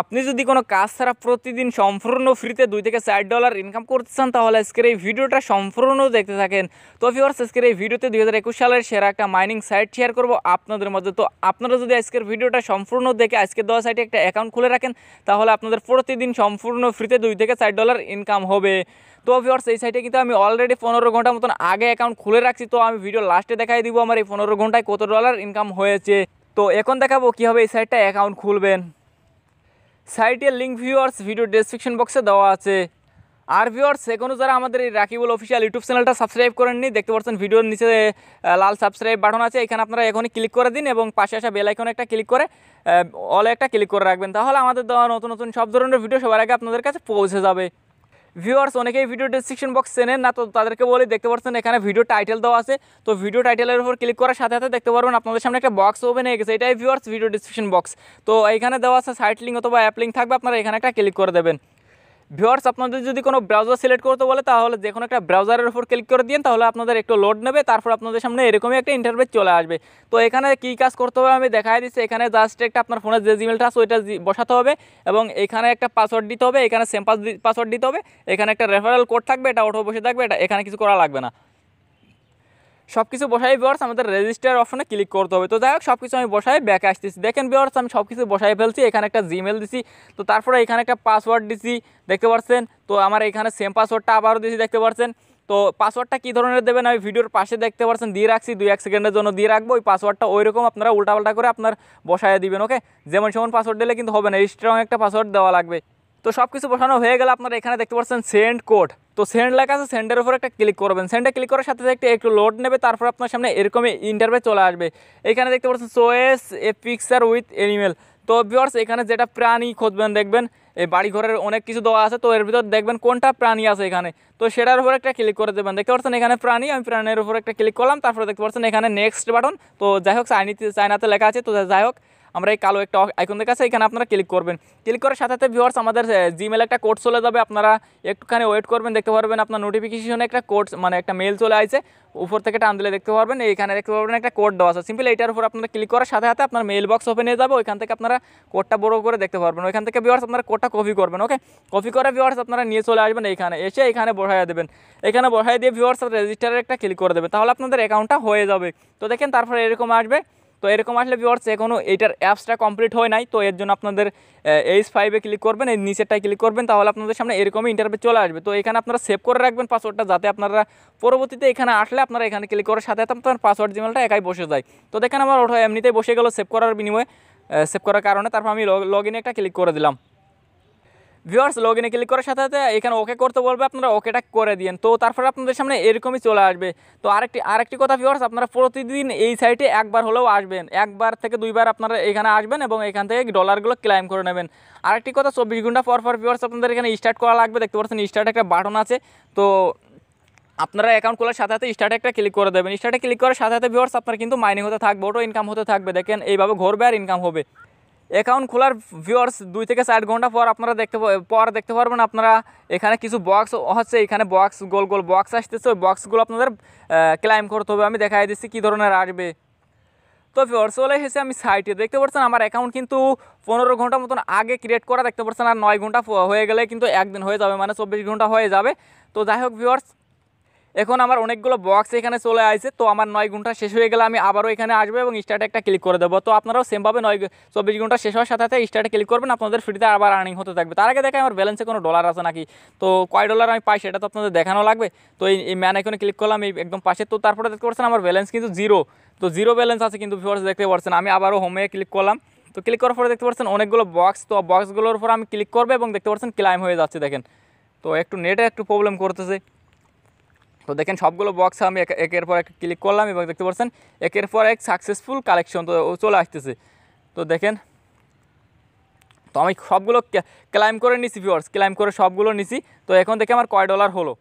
আপনি যদি কোনো কাজ ছাড়া প্রতিদিন সম্পূর্ণ ফ্রিতে দুই থেকে চার ডলার ইনকাম করতে চান তাহলে আজকের এই ভিডিওটা সম্পূর্ণ দেখতে থাকেন তো ভিওর্স আজকের এই ভিডিওতে দুই সালের সেরা একটা মাইনিং সাইট শেয়ার করব আপনাদের মধ্যে তো আপনারা যদি আজকের ভিডিওটা সম্পূর্ণ দেখে আজকে দশ সাইটে একটা অ্যাকাউন্ট খুলে রাখেন তাহলে আপনাদের প্রতিদিন সম্পূর্ণ ফ্রিতে দুই থেকে চার ডলার ইনকাম হবে তো ভিওর্স এই সাইটে কিন্তু আমি অলরেডি পনেরো ঘন্টা মতন আগে অ্যাকাউন্ট খুলে রাখছি তো আমি ভিডিও লাস্টে দেখাই দিব আমার এই পনেরো ঘন্টায় কত ডলার ইনকাম হয়েছে তো এখন দেখাবো কীভাবে এই সাইটটা অ্যাকাউন্ট খুলবেন সাইটের লিঙ্ক ভিউয়ার্স ভিডিও ডেসক্রিপশন বক্সে দেওয়া আছে আর ভিউয়ার্স এখনও যারা আমাদের এই রাকিবুল অফিসিয়াল ইউটিউব চ্যানেলটা সাবস্ক্রাইব করেননি দেখতে পাচ্ছেন ভিডিওর নিচে লাল সাবস্ক্রাইব বাটন আছে এখানে আপনারা এখনই ক্লিক করে দিন এবং পাশে আসা বেলাইকন একটা ক্লিক করে অলে একটা ক্লিক করে রাখবেন তাহলে আমাদের দেওয়া নতুন নতুন সব ধরনের ভিডিও সবার আগে আপনাদের কাছে পৌঁছে যাবে ভিউয়ার্স অনেকেই ভিডিও ডিসক্রিপশন বক্স চেনেন না তো তাদেরকে বলে দেখতে পাচ্ছেন এখানে ভিডিও টাইটেল দেওয়া আছে তো ভিডিও টাইটেলের উপর ক্লিক করার সাথে সাথে দেখতে পারবেন আপনাদের সামনে একটা বক্স ওপেন হয়ে গেছে এটাই ভিউয়ার্স ভিডিও ডিসক্রিপশন বক্স তো এখানে দেওয়া আছে সাইট লিঙ্ক অথবা অ্যাপ লিঙ্ক থাকবে আপনারা এখানে একটা ক্লিক করে দেবেন ভিওয়ার্স আপনাদের যদি কোনো ব্রাউজার সিলেক্ট করতে বলে তাহলে যে কোনো একটা ব্রাউজারের উপর ক্লিক করে দিন তাহলে আপনাদের একটু লোড নেবে তারপর আপনাদের সামনে এরকমই একটা ইন্টারভেস চলে আসবে তো এখানে কী কাজ করতে হবে আমি দেখাই দিচ্ছি এখানে জাস্ট একটা আপনার ফোনে যে জিমেলটা আছে ওইটা বসাতে হবে এবং এখানে একটা পাসওয়ার্ড দিতে হবে এখানে সেম পাসওয়ার্ড দিতে হবে এখানে একটা রেফারেল কোড থাকবে এটা অটো বসে থাকবে এটা এখানে কিছু করা লাগবে না সব কিছু বসাই বিয়ার্স আমাদের রেজিস্টার অপশনে ক্লিক করতে হবে তো যাই হোক সব কিছু আমি বসাই ব্যাক আসতেছি দেখেন বিয়ার্স আমি সব কিছু বসাই ফেলছি এখানে একটা জিমেল দিছি তো তারপরে এখানে একটা পাসওয়ার্ড দিছি দেখতে পাচ্ছেন তো আমার এখানে সেম পাসওয়ার্ডটা আবারও দিছি দেখতে পাচ্ছেন তো পাসওয়ার্ডটা কী ধরনের দেবেন আমি ভিডিওর পাশে দেখতে পাচ্ছেন দিয়ে রাখছি দুই এক সেকেন্ডের জন্য দিয়ে রাখবো ওই পাসওয়ার্ডটা ওই রকম আপনারা উল্টাপাল্টা করে আপনার বসাই দিবেন ওকে যেমন সেমন পাসওয়ার্ড দিলে কিন্তু হবে না স্ট্রং একটা পাসওয়ার্ড দেওয়া লাগবে তো সব কিছু বসানো হয়ে গেলে আপনারা এখানে দেখতে পাচ্ছেন সেন্ড কোড তো সেন্ড লেখা আছে সেন্ডের উপর একটা ক্লিক করবেন সেন্ডে ক্লিক করার সাথে সাথে একটু লোড নেবে তারপর আপনার সামনে এরকমই ইন্টারভিউ চলে আসবে এখানে দেখতে পাচ্ছেন choice a picture with animal তো ভিওর্স এখানে যেটা প্রাণী খুঁজবেন দেখবেন এই বাড়িঘরের অনেক কিছু দেওয়া আছে তো এর ভিতর দেখবেন কোনটা প্রাণী আছে এখানে তো সেটার উপর একটা ক্লিক করে দেবেন দেখতে পাচ্ছেন এখানে প্রাণী আমি প্রাণীর উপর একটা ক্লিক করলাম তারপরে দেখতে পাচ্ছেন এখানে নেক্সট বাটন তো যাই হোক চাইনিতে চাইনাতে লেখা আছে তো যাই হোক আমরা এই কালো একটা আইকন দেখাচ্ছি এখানে আপনারা ক্লিক করবেন ক্লিক করার সাথে সাথে ভিউয়ার্স আমাদের জিমেল একটা কোড চলে যাবে আপনারা একটুখানি ওয়েট করবেন দেখতে পারবেন আপনার নোটিফিকেশনে একটা কোড মানে একটা মেল চলে আসছে উপর থেকে টান দিলে দেখতে পারবেন এইখানে দেখতে পারবেন একটা কোড দেওয়া আছে সিম্পল এইটার উপর আপনারা ক্লিক করার সাথে সাথে আপনার মেল বক্স ওপেন হয়ে যাবে ওইখান থেকে আপনারা কোডটা বড় করে দেখতে পারবেন ওইখান থেকে ভিউয়ার্স আপনারা কোডটা কপি করবেন ওকে কপি করে ভিউয়ার্স আপনারা নিয়ে চলে আসবেন এইখানে এসে এখানে বসায় দেবেন এখানে বসাই দিয়ে ভিউয়ার্স রেজিস্টারের একটা ক্লিক করে দেবেন তাহলে আপনাদের অ্যাকাউন্টটা হয়ে যাবে তো দেখেন তারপরে এরকম আসবে তো এরকম আসলে ভিওর্স এখনও এইটার অ্যাপসটা কমপ্লিট হয় নাই তো এর জন্য আপনাদের এইচ ফাইভে ক্লিক করবেন এই নিচেরটায় ক্লিক করবেন তাহলে আপনাদের সামনে এরকমই ইন্টারভিউ চলে আসবে তো এখানে আপনারা সেভ করে রাখবেন পাসওয়ার্ডটা যাতে আপনারা পরবর্তীতে এখানে আসলে আপনারা এখানে ক্লিক করার সাথে সাথে আপনার পাসওয়ার্ড জিমেলটা একাই বসে যায় তো দেখেন আমার ওঠা এমনিতেই বসে গেল সেভ করার বিনিময়ে সেভ করার কারণে তারপর আমি লগ ইন একটা ক্লিক করে দিলাম ভিওয়ার্স লগ ইনে ক্লিক করার সাথে সাথে এখানে ওকে করতে বলবে আপনারা ওকেটা করে দিন তো তারপরে আপনাদের সামনে এরকমই চলে আসবে তো আরেকটি আরেকটি কথা ভিউয়ার্স আপনারা প্রতিদিন এই সাইটে একবার হলেও আসবেন একবার থেকে দুইবার আপনারা এখানে আসবেন এবং এখান থেকে ডলারগুলো ক্লাইম করে নেবেন আরেকটি কথা চব্বিশ ঘন্টা পর পর ভিউয়ার্স আপনাদের এখানে স্টার্ট করা লাগবে দেখতে পাচ্ছেন স্টার্ট একটা বাটন আছে তো আপনারা অ্যাকাউন্ট খোলার সাথে সাথে স্টার্টে একটা ক্লিক করে দেবেন স্টার্টে ক্লিক করার সাথে সাথে ভিউয়ার্স আপনার কিন্তু মাইনিং হতে থাকবে অটো ইনকাম হতে থাকবে দেখেন এইভাবে ঘুরবে আর ইনকাম হবে অ্যাকাউন্ট খোলার ভিউয়ার্স দুই থেকে চার ঘন্টা পর আপনারা দেখতে পর দেখতে পারবেন আপনারা এখানে কিছু বক্স হচ্ছে এখানে বক্স গোল গোল বক্স আসতেছে ওই বক্সগুলো আপনাদের ক্লাইম করতে হবে আমি দেখাই দিচ্ছি কী ধরনের আসবে তো ভিওর্স চলে এসেছে আমি সাইটে দেখতে পাচ্ছেন আমার অ্যাকাউন্ট কিন্তু পনেরো ঘন্টা মতন আগে ক্রিয়েট করা দেখতে পাচ্ছেন আর নয় ঘন্টা হয়ে গেলে কিন্তু একদিন হয়ে যাবে মানে চব্বিশ ঘন্টা হয়ে যাবে তো যাই হোক ভিউয়ার্স এখন আমার অনেকগুলো বক্স এখানে চলে আসছে তো আমার নয় ঘন্টা শেষ হয়ে গেলে আমি আবারও এখানে আসবো এবং স্টার্টে একটা ক্লিক করে দেবো তো আপনারাও সেমভাবে নয় চব্বিশ ঘন্টা শেষ হওয়ার সাথে সাথে স্টার্টে ক্লিক করবেন আপনাদের ফ্রিতে আবার আর্নিং হতে থাকবে তার আগে দেখে আমার ব্যালেন্সে কোনো ডলার আছে নাকি তো কয় ডলার আমি পাই সেটা তো আপনাদের দেখানো লাগবে তো এই ম্যান এখানে ক্লিক করলাম এই একদম পাশে তো তারপরে দেখতে পাচ্ছেন আমার ব্যালেন্স কিন্তু জিরো তো জিরো ব্যালেন্স আছে কিন্তু ফিওয়ার্স দেখতে পাচ্ছেন আমি আবারও হোমে ক্লিক করলাম তো ক্লিক করার পরে দেখতে পাচ্ছেন অনেকগুলো বক্স তো বক্সগুলোর উপর আমি ক্লিক করবো এবং দেখতে পাচ্ছেন ক্লাইম হয়ে যাচ্ছে দেখেন তো একটু নেটে একটু প্রবলেম করতেছে তো দেখেন সবগুলো বক্স আমি একের পর এক ক্লিক করলাম এবং দেখতে পাচ্ছেন একের পর এক সাকসেসফুল কালেকশন তো চলে আসতেছে তো দেখেন তো আমি সবগুলো ক্লাইম করে নিছি ফিওয়ার্স ক্লাইম করে সবগুলো নিছি তো এখন দেখে আমার কয় ডলার হলো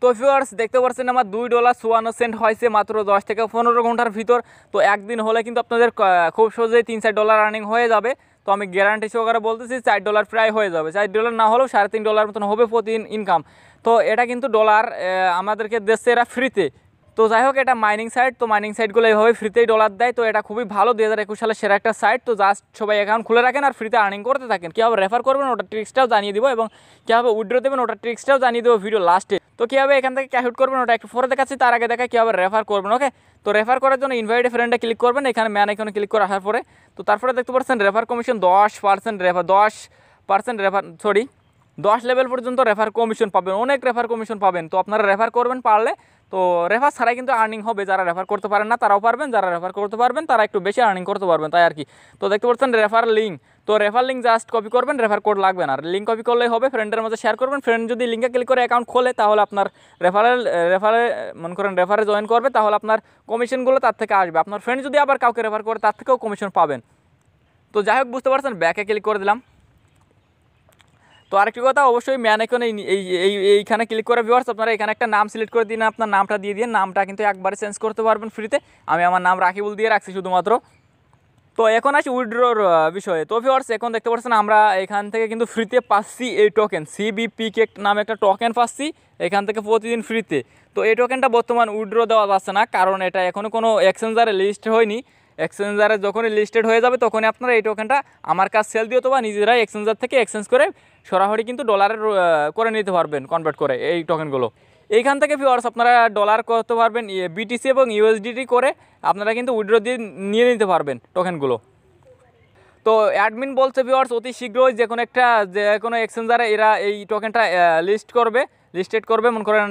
তো ভিউয়ার্স দেখতে পাচ্ছেন আমার দুই ডলার চুয়ান্ন সেন্ট হয়েছে মাত্র দশ থেকে পনেরো ঘন্টার ভিতর তো একদিন হলে কিন্তু আপনাদের খুব সহজেই তিন চার ডলার আর্নিং হয়ে যাবে তো আমি গ্যারান্টি সহকারে বলতেছি চার ডলার প্রায় হয়ে যাবে চার ডলার না হলেও সাড়ে তিন ডলার মতন হবে প্রতিদিন ইনকাম তো এটা কিন্তু ডলার আমাদেরকে দেশে এরা ফ্রিতে তো যাই হোক এটা মাইনিং সাইট তো মাইনিং সাইটগুলো এইভাবে ফ্রিতেই ডলার দেয় তো এটা খুবই ভালো দু হাজার একুশ সালে সেরা একটা সাইট তো জাস্ট সবাই অ্যাকাউন্ট খুলে রাখেন আর ফ্রিতে আর্নিং করতে থাকেন কীভাবে রেফার করবেন ওটা ট্রিক্সটাও জানিয়ে দিব এবং কীভাবে উইড্রো দেবেন ওটা ট্রিক্সটাও জানিয়ে দেবো ভিডিও লাস্টে তো কীভাবে এখান থেকে ক্যাশ করবেন ওটা একটু পরে দেখাচ্ছি তার আগে দেখা কীভাবে রেফার করবেন ওকে তো রেফার করার জন্য ইনভাইটে ফ্রেন্ডে ক্লিক করবেন এখানে ম্যান এখানে ক্লিক করে আসার পরে তো তারপরে দেখতে পাচ্ছেন রেফার কমিশন দশ পার্সেন্ট রেফার দশ পার্সেন্ট রেফার সরি দশ লেভেল পর্যন্ত রেফার কমিশন পাবেন অনেক রেফার কমিশন পাবেন তো আপনারা রেফার করবেন পারলে তো রেফার ছাড়াই কিন্তু আর্নিং হবে যারা রেফার করতে পারেন না তারাও পারবেন যারা রেফার করতে পারবেন তারা একটু বেশি আর্নিং করতে পারবেন তাই আর কি তো দেখতে পাচ্ছেন রেফার লিঙ্ক তো রেফার লিঙ্ক জাস্ট কপি করবেন রেফার কোড লাগবে না লিঙ্ক কপি করলেই হবে ফ্রেন্ডের মধ্যে শেয়ার করবেন ফ্রেন্ড যদি লিঙ্কে ক্লিক করে অ্যাকাউন্ট খোলে তাহলে আপনার রেফারেল রেফারে মনে করেন রেফারে জয়েন করবে তাহলে আপনার কমিশনগুলো তার থেকে আসবে আপনার ফ্রেন্ড যদি আবার কাউকে রেফার করে তার থেকেও কমিশন পাবেন তো যাই হোক বুঝতে পারছেন ব্যাকে ক্লিক করে দিলাম তো আরেকটি কথা অবশ্যই ম্যান এখন এই এইখানে ক্লিক করে ভিওয়ার্স আপনারা এখানে একটা নাম সিলেক্ট করে দিন আপনার নামটা দিয়ে দিন নামটা কিন্তু একবারে চেঞ্জ করতে পারবেন ফ্রিতে আমি আমার নাম রাকিবুল দিয়ে রাখছি শুধুমাত্র তো এখন আছে উইড্রোর বিষয়ে তো ভিওয়ার্স এখন দেখতে পাচ্ছেন আমরা এখান থেকে কিন্তু ফ্রিতে পাচ্ছি এই টোকেন সিবিপি কেক নামে একটা টোকেন পাচ্ছি এখান থেকে প্রতিদিন ফ্রিতে তো এই টোকেনটা বর্তমান উইড্রো দেওয়া যাচ্ছে না কারণ এটা এখনও কোনো এক্সচেঞ্জারে লিস্ট হয়নি এক্সচেঞ্জারে যখনই লিস্টেড হয়ে যাবে তখনই আপনারা এই টোকেনটা আমার কাছে সেল দিয়ে অথবা নিজেরাই এক্সচেঞ্জার থেকে এক্সচেঞ্জ করে সরাসরি কিন্তু ডলারের করে নিতে পারবেন কনভার্ট করে এই টোকেনগুলো এইখান থেকে ফিওয়ার্স আপনারা ডলার করতে পারবেন বিটিসি ইয়ে এবং ইউএসডিটি করে আপনারা কিন্তু উইড্রো দিয়ে নিয়ে নিতে পারবেন টোকেনগুলো তো অ্যাডমিন বলছে ফিওয়ার্স অতি শীঘ্রই যে কোনো একটা যে কোনো এক্সচেঞ্জারে এরা এই টোকেনটা লিস্ট করবে লিস্টেড করবে মনে করেন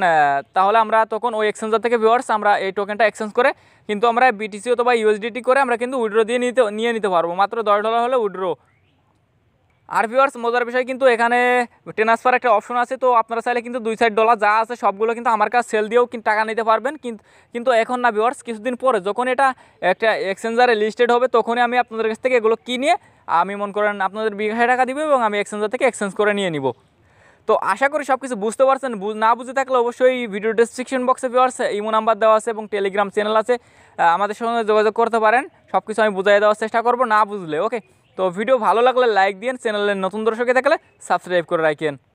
তাহলে আমরা তখন ওই এক্সচেঞ্জার থেকে ভিওয়ার্স আমরা এই টোকেনটা এক্সচেঞ্জ করে কিন্তু আমরা বিটিসি অথবা ইউএসডিটি করে আমরা কিন্তু উইড্রো দিয়ে নিতে নিয়ে নিতে পারবো মাত্র দশ ডলার হলে উইড্রো আর ভিওয়ার্স মজার বিষয় কিন্তু এখানে ট্রান্সফার একটা অপশন আছে তো আপনারা চাইলে কিন্তু দুই সাইড ডলার যা আছে সবগুলো কিন্তু আমার কাছে সেল দিয়েও কিন্তু টাকা নিতে পারবেন কিন্তু এখন না ভিওয়ার্স কিছুদিন পরে যখন এটা একটা এক্সচেঞ্জারে লিস্টেড হবে তখনই আমি আপনাদের কাছ থেকে এগুলো কিনে আমি মনে করেন আপনাদের বিঘায় টাকা দিব এবং আমি এক্সচেঞ্জার থেকে এক্সচেঞ্জ করে নিয়ে নিব তো আশা করি সব কিছু বুঝতে পারছেন না বুঝে থাকলে অবশ্যই ভিডিও ডিসক্রিপশন বক্সে ভিওয়ার্স ইমো নাম্বার দেওয়া আছে এবং টেলিগ্রাম চ্যানেল আছে আমাদের সঙ্গে যোগাযোগ করতে পারেন সব কিছু আমি বুঝাই দেওয়ার চেষ্টা করব না বুঝলে ওকে তো ভিডিও ভালো লাগলে লাইক দিন চ্যানেলের নতুন দর্শকে থাকলে সাবস্ক্রাইব করে রাখেন